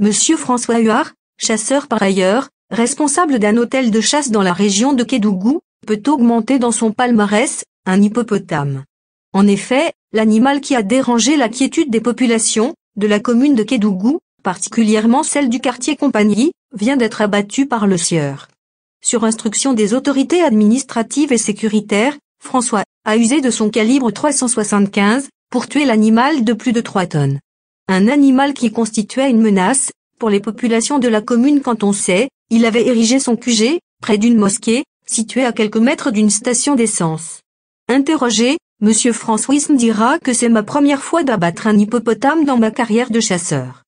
Monsieur François Huard, chasseur par ailleurs, responsable d'un hôtel de chasse dans la région de Kédougou, peut augmenter dans son palmarès un hippopotame. En effet, l'animal qui a dérangé la quiétude des populations de la commune de Kédougou, particulièrement celle du quartier Compagnie, vient d'être abattu par le sieur. Sur instruction des autorités administratives et sécuritaires, François a usé de son calibre 375 pour tuer l'animal de plus de 3 tonnes. Un animal qui constituait une menace pour les populations de la commune quand on sait, il avait érigé son QG, près d'une mosquée, située à quelques mètres d'une station d'essence. Interrogé, Monsieur François me dira que c'est ma première fois d'abattre un hippopotame dans ma carrière de chasseur.